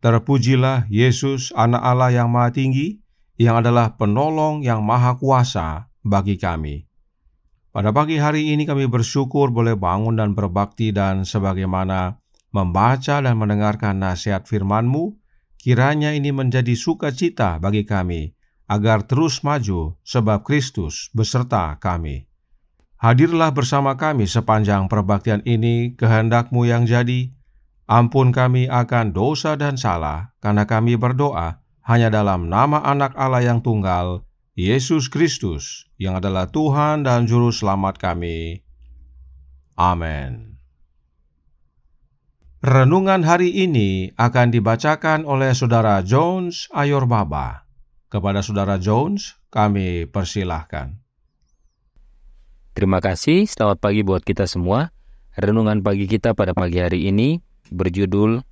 Terpujilah Yesus anak Allah yang maha tinggi, yang adalah penolong yang maha kuasa bagi kami. Pada pagi hari ini kami bersyukur boleh bangun dan berbakti dan sebagaimana membaca dan mendengarkan nasihat firman-Mu, kiranya ini menjadi sukacita bagi kami, agar terus maju sebab Kristus beserta kami. Hadirlah bersama kami sepanjang perbaktian ini kehendakMu yang jadi, Ampun kami akan dosa dan salah, karena kami berdoa hanya dalam nama anak Allah yang tunggal, Yesus Kristus, yang adalah Tuhan dan Juru Selamat kami. Amin. Renungan hari ini akan dibacakan oleh Saudara Jones Ayorbaba. Kepada Saudara Jones, kami persilahkan. Terima kasih, selamat pagi buat kita semua. Renungan pagi kita pada pagi hari ini berjudul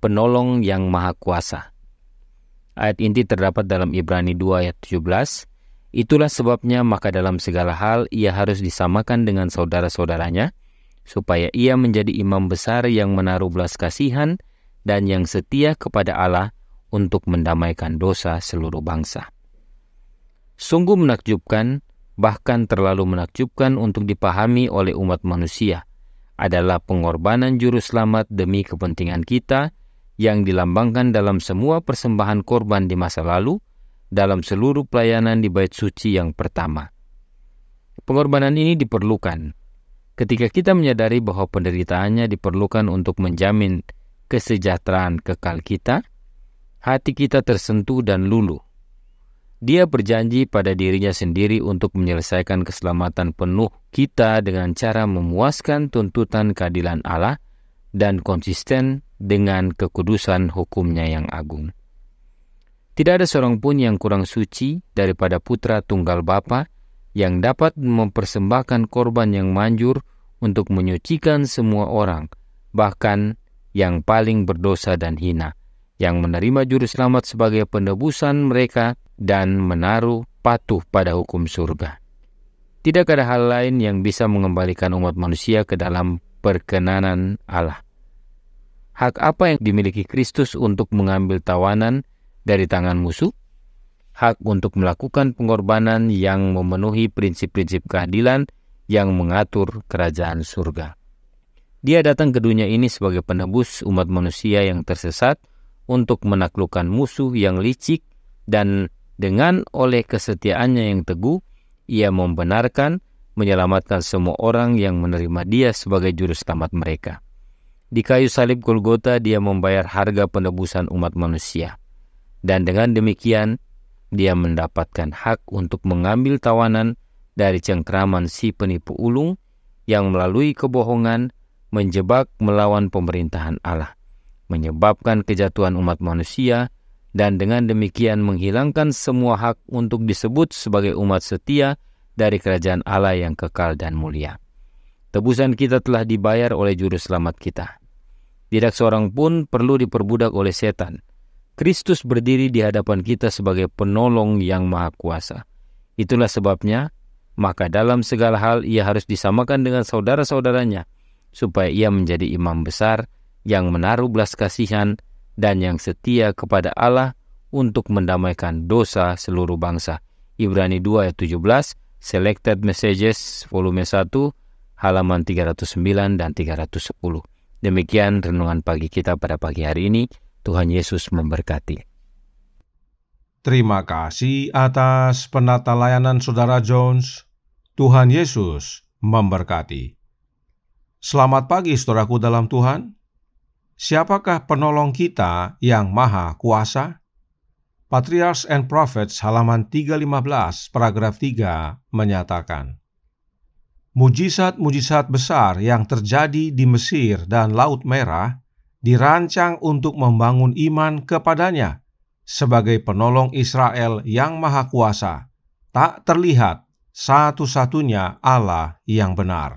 Penolong yang Maha Kuasa. Ayat inti terdapat dalam Ibrani 2 ayat 17. Itulah sebabnya maka dalam segala hal ia harus disamakan dengan saudara-saudaranya, supaya ia menjadi imam besar yang menaruh belas kasihan dan yang setia kepada Allah untuk mendamaikan dosa seluruh bangsa. Sungguh menakjubkan, bahkan terlalu menakjubkan untuk dipahami oleh umat manusia – adalah pengorbanan juru selamat demi kepentingan kita yang dilambangkan dalam semua persembahan korban di masa lalu dalam seluruh pelayanan di bait suci yang pertama. Pengorbanan ini diperlukan ketika kita menyadari bahwa penderitaannya diperlukan untuk menjamin kesejahteraan kekal kita, hati kita tersentuh dan luluh dia berjanji pada dirinya sendiri untuk menyelesaikan keselamatan penuh kita dengan cara memuaskan tuntutan keadilan Allah dan konsisten dengan kekudusan hukumnya yang agung. Tidak ada seorang pun yang kurang suci daripada putra tunggal Bapa yang dapat mempersembahkan korban yang manjur untuk menyucikan semua orang, bahkan yang paling berdosa dan hina, yang menerima juru selamat sebagai penebusan mereka dan menaruh patuh pada hukum surga. Tidak ada hal lain yang bisa mengembalikan umat manusia ke dalam perkenanan Allah. Hak apa yang dimiliki Kristus untuk mengambil tawanan dari tangan musuh? Hak untuk melakukan pengorbanan yang memenuhi prinsip-prinsip keadilan yang mengatur kerajaan surga. Dia datang ke dunia ini sebagai penebus umat manusia yang tersesat untuk menaklukkan musuh yang licik dan dengan oleh kesetiaannya yang teguh, ia membenarkan menyelamatkan semua orang yang menerima dia sebagai juru selamat mereka. Di kayu salib Golgota dia membayar harga penebusan umat manusia. Dan dengan demikian, dia mendapatkan hak untuk mengambil tawanan dari cengkraman si penipu ulung yang melalui kebohongan menjebak melawan pemerintahan Allah, menyebabkan kejatuhan umat manusia dan dengan demikian menghilangkan semua hak untuk disebut sebagai umat setia dari kerajaan Allah yang kekal dan mulia. Tebusan kita telah dibayar oleh juru selamat kita. Tidak seorang pun perlu diperbudak oleh setan. Kristus berdiri di hadapan kita sebagai penolong yang maha kuasa. Itulah sebabnya, maka dalam segala hal ia harus disamakan dengan saudara-saudaranya, supaya ia menjadi imam besar yang menaruh belas kasihan dan yang setia kepada Allah untuk mendamaikan dosa seluruh bangsa. Ibrani 2 ayat 17, Selected Messages volume 1 halaman 309 dan 310. Demikian renungan pagi kita pada pagi hari ini. Tuhan Yesus memberkati. Terima kasih atas penata layanan Saudara Jones. Tuhan Yesus memberkati. Selamat pagi saudaraku dalam Tuhan. Siapakah penolong kita yang maha kuasa? Patriarchs and Prophets halaman 315 paragraf 3 menyatakan Mujizat-mujizat besar yang terjadi di Mesir dan Laut Merah dirancang untuk membangun iman kepadanya sebagai penolong Israel yang maha kuasa, tak terlihat satu-satunya Allah yang benar.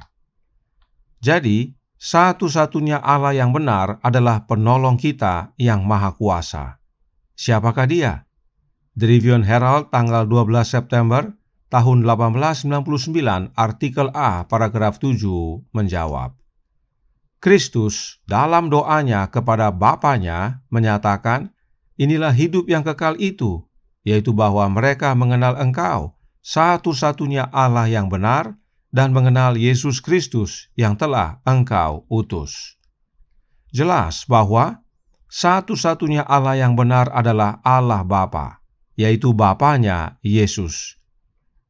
Jadi, satu-satunya Allah yang benar adalah penolong kita yang maha kuasa. Siapakah dia? The Review Herald tanggal 12 September tahun 1899 artikel A paragraf 7 menjawab. Kristus dalam doanya kepada Bapaknya menyatakan, inilah hidup yang kekal itu, yaitu bahwa mereka mengenal engkau, satu-satunya Allah yang benar, dan mengenal Yesus Kristus yang telah Engkau utus. Jelas bahwa satu-satunya Allah yang benar adalah Allah Bapa, yaitu Bapanya Yesus.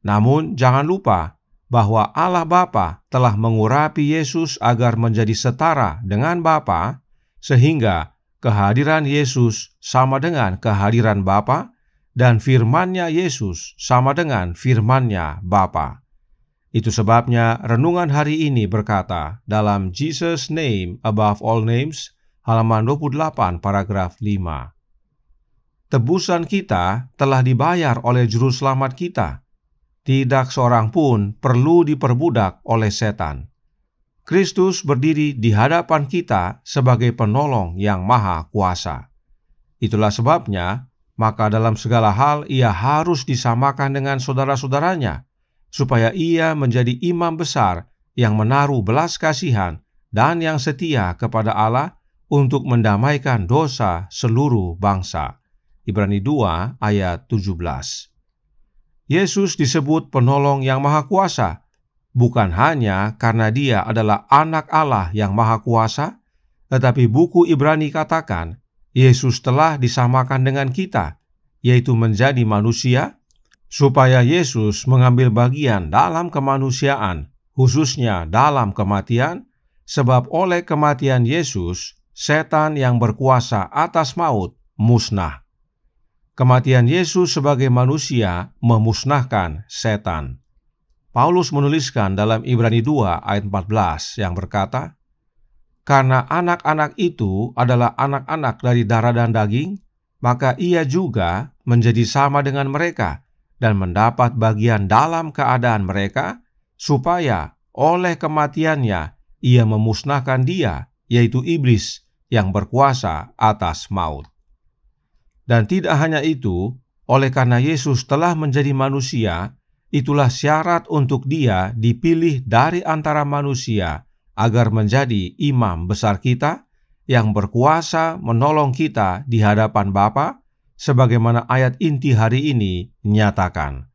Namun jangan lupa bahwa Allah Bapa telah mengurapi Yesus agar menjadi setara dengan Bapa, sehingga kehadiran Yesus sama dengan kehadiran Bapa dan Firman-Nya Yesus sama dengan Firman-Nya Bapa. Itu sebabnya renungan hari ini berkata dalam Jesus Name Above All Names halaman 28 paragraf 5. Tebusan kita telah dibayar oleh juru selamat kita. Tidak seorang pun perlu diperbudak oleh setan. Kristus berdiri di hadapan kita sebagai penolong yang maha kuasa. Itulah sebabnya, maka dalam segala hal ia harus disamakan dengan saudara-saudaranya supaya ia menjadi imam besar yang menaruh belas kasihan dan yang setia kepada Allah untuk mendamaikan dosa seluruh bangsa. Ibrani 2 ayat 17. Yesus disebut penolong yang maha kuasa bukan hanya karena dia adalah anak Allah yang maha kuasa, tetapi buku Ibrani katakan Yesus telah disamakan dengan kita, yaitu menjadi manusia supaya Yesus mengambil bagian dalam kemanusiaan, khususnya dalam kematian, sebab oleh kematian Yesus, setan yang berkuasa atas maut musnah. Kematian Yesus sebagai manusia memusnahkan setan. Paulus menuliskan dalam Ibrani 2 ayat 14 yang berkata, Karena anak-anak itu adalah anak-anak dari darah dan daging, maka ia juga menjadi sama dengan mereka, dan mendapat bagian dalam keadaan mereka, supaya oleh kematiannya ia memusnahkan dia, yaitu iblis yang berkuasa atas maut. Dan tidak hanya itu, oleh karena Yesus telah menjadi manusia, itulah syarat untuk dia dipilih dari antara manusia agar menjadi imam besar kita yang berkuasa menolong kita di hadapan Bapa sebagaimana ayat inti hari ini nyatakan.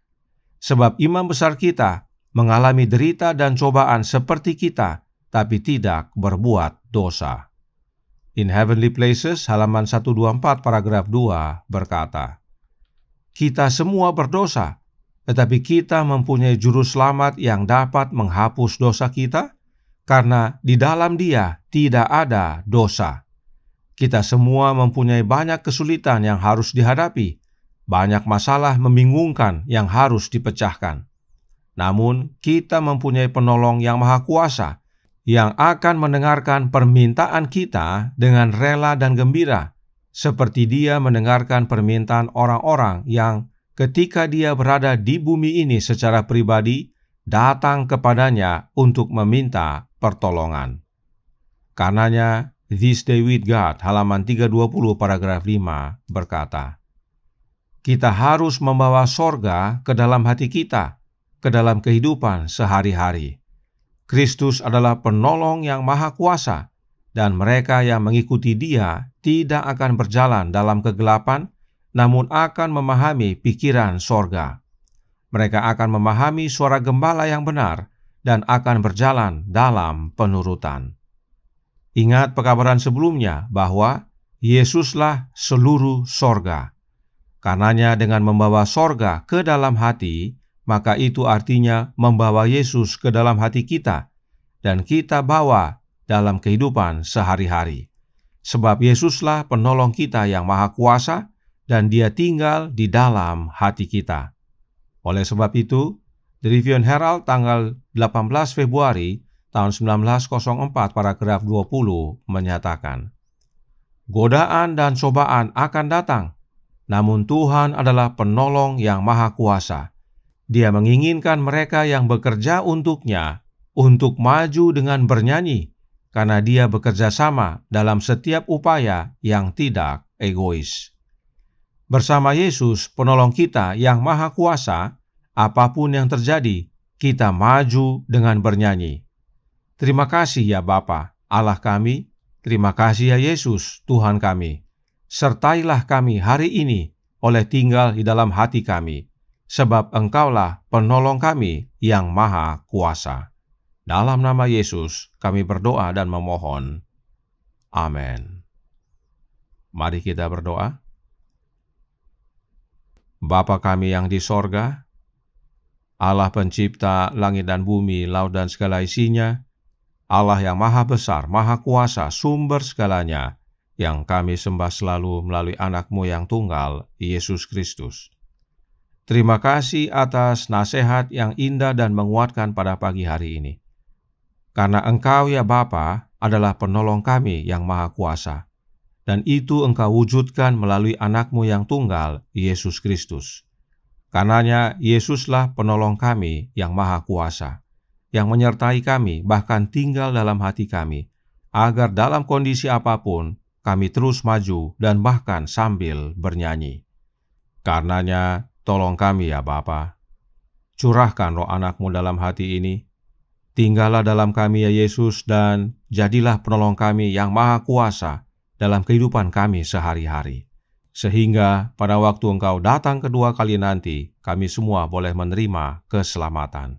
Sebab imam besar kita mengalami derita dan cobaan seperti kita, tapi tidak berbuat dosa. In Heavenly Places halaman 124 paragraf 2 berkata, Kita semua berdosa, tetapi kita mempunyai juru selamat yang dapat menghapus dosa kita karena di dalam dia tidak ada dosa. Kita semua mempunyai banyak kesulitan yang harus dihadapi, banyak masalah membingungkan yang harus dipecahkan. Namun, kita mempunyai penolong yang Maha Kuasa yang akan mendengarkan permintaan kita dengan rela dan gembira, seperti Dia mendengarkan permintaan orang-orang yang ketika Dia berada di bumi ini secara pribadi datang kepadanya untuk meminta pertolongan. Karenanya, This Day with God halaman 320 paragraf 5 berkata, Kita harus membawa sorga ke dalam hati kita, ke dalam kehidupan sehari-hari. Kristus adalah penolong yang maha kuasa, dan mereka yang mengikuti dia tidak akan berjalan dalam kegelapan, namun akan memahami pikiran sorga. Mereka akan memahami suara gembala yang benar, dan akan berjalan dalam penurutan. Ingat pekabaran sebelumnya bahwa Yesuslah seluruh sorga. Karenanya dengan membawa sorga ke dalam hati, maka itu artinya membawa Yesus ke dalam hati kita dan kita bawa dalam kehidupan sehari-hari. Sebab Yesuslah penolong kita yang maha kuasa dan dia tinggal di dalam hati kita. Oleh sebab itu, The Review Herald tanggal 18 Februari tahun 1904 paragraf 20 menyatakan, Godaan dan cobaan akan datang, namun Tuhan adalah penolong yang maha kuasa. Dia menginginkan mereka yang bekerja untuknya untuk maju dengan bernyanyi, karena dia bekerja sama dalam setiap upaya yang tidak egois. Bersama Yesus, penolong kita yang maha kuasa, apapun yang terjadi, kita maju dengan bernyanyi. Terima kasih ya Bapa, Allah kami. Terima kasih ya Yesus, Tuhan kami. Sertailah kami hari ini oleh tinggal di dalam hati kami, sebab Engkaulah penolong kami yang maha kuasa. Dalam nama Yesus kami berdoa dan memohon. Amin. Mari kita berdoa. Bapa kami yang di sorga, Allah pencipta langit dan bumi, laut dan segala isinya, Allah yang maha besar, maha kuasa, sumber segalanya, yang kami sembah selalu melalui anakmu yang tunggal, Yesus Kristus. Terima kasih atas nasihat yang indah dan menguatkan pada pagi hari ini. Karena engkau ya Bapa adalah penolong kami yang maha kuasa. Dan itu engkau wujudkan melalui anakmu yang tunggal, Yesus Kristus. Karenanya Yesuslah penolong kami yang maha kuasa yang menyertai kami, bahkan tinggal dalam hati kami, agar dalam kondisi apapun kami terus maju dan bahkan sambil bernyanyi. Karenanya, tolong kami ya Bapa. Curahkan roh anakmu dalam hati ini. Tinggallah dalam kami ya Yesus dan jadilah penolong kami yang maha kuasa dalam kehidupan kami sehari-hari. Sehingga pada waktu engkau datang kedua kali nanti, kami semua boleh menerima keselamatan